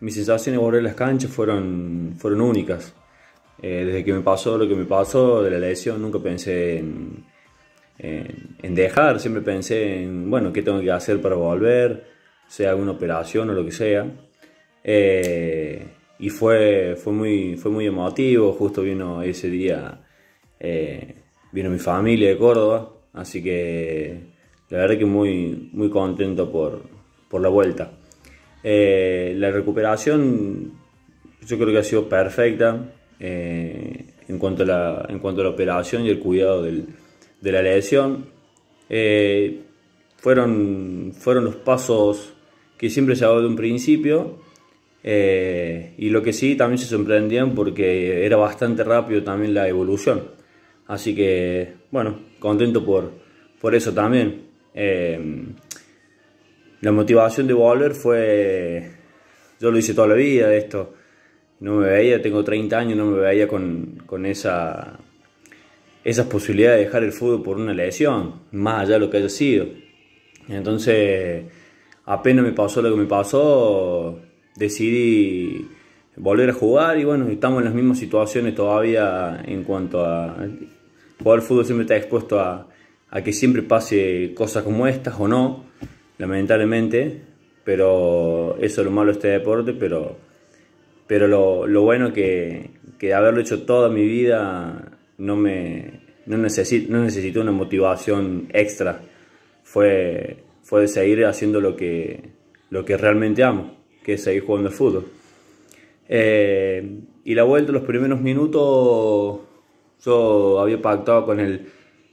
mis sensaciones volver a las canchas fueron, fueron únicas. Eh, desde que me pasó lo que me pasó de la lesión, nunca pensé en, en, dejar, siempre pensé en, bueno, qué tengo que hacer para volver, sea alguna operación o lo que sea. Eh, y fue, fue, muy, fue muy emotivo, justo vino ese día, eh, vino mi familia de Córdoba, así que la verdad que muy, muy contento por la vuelta. Eh, la recuperación yo creo que ha sido perfecta eh, en, cuanto a la, en cuanto a la operación y el cuidado de la lesión. Eh, fueron, fueron los pasos que siempre se hago de un principio. y lo que sí, también se sorprendían porque era bastante rápido también la evolución. Así que, bueno, contento por, por eso también. La motivación de volver fue, yo lo hice toda la vida esto, no me veía, tengo 30 años, no me veía con, con esa, esas posibilidades de dejar el fútbol por una lesión, más allá de lo que haya sido. Entonces, apenas me pasó lo que me pasó, decidí volver a jugar y bueno, estamos en las mismas situaciones todavía en cuanto a... Jugar fútbol siempre está expuesto a, a que siempre pase cosas como estas o no lamentablemente, pero eso es lo malo de este deporte, pero, pero lo, lo bueno que, que haberlo hecho toda mi vida no me necesito, necesito una motivación extra, fue, fue de seguir haciendo lo que, lo que realmente amo, que es seguir jugando al fútbol. Eh, y la vuelta, los primeros minutos, yo había pactado con el,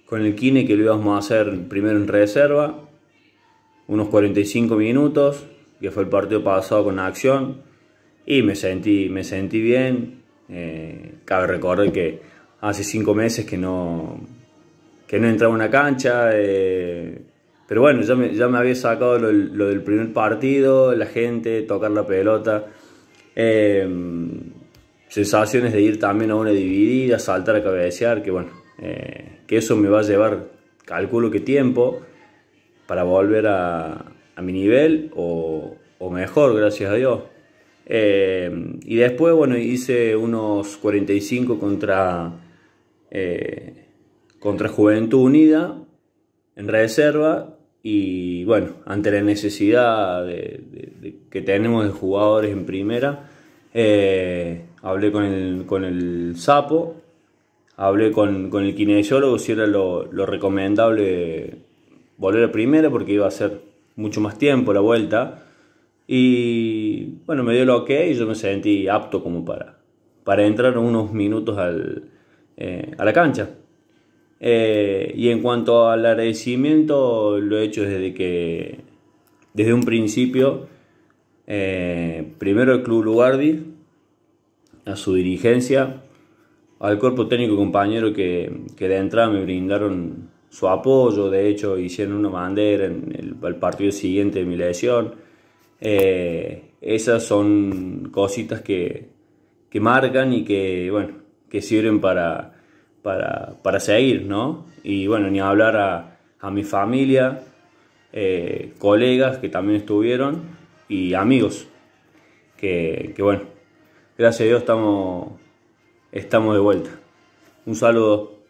con el Kine que lo íbamos a hacer primero en reserva unos 45 minutos, que fue el partido pasado con acción, y me sentí, me sentí bien. Eh, cabe recordar que hace 5 meses que no, que no entraba una cancha, eh, pero bueno, ya me, había sacado lo, del primer partido, la gente, tocar la pelota. Eh, sensaciones de ir también a una dividida, saltar a cabecear, que bueno, que eso me va a llevar, calculo que tiempo, para volver a, mi nivel o, mejor, gracias a Dios. Eh, y después, bueno, hice unos 45 contra, eh, contra Juventud Unida en reserva y bueno, ante la necesidad que tenemos de jugadores en primera, eh, hablé con el, sapo, hablé con, el kinesiólogo si era lo, lo recomendable volver a primera porque iba a ser mucho más tiempo la vuelta. Y bueno, me dio lo que y yo me sentí apto como para, para entrar unos minutos eh, a la cancha. Eh, y en cuanto al agradecimiento, lo he hecho desde que, desde un principio, eh, primero el Club Lugardi, a su dirigencia, al cuerpo técnico compañero que, que de entrada me brindaron su apoyo, de hecho hicieron una bandera en el, partido siguiente de mi lesión. Eh, esas son cositas que, marcan y que, bueno, que sirven para, para, seguir, ¿no? Y bueno, ni hablar a, mi familia, eh, colegas que también estuvieron y amigos, que, que bueno, gracias a Dios estamos, estamos de vuelta. Un saludo.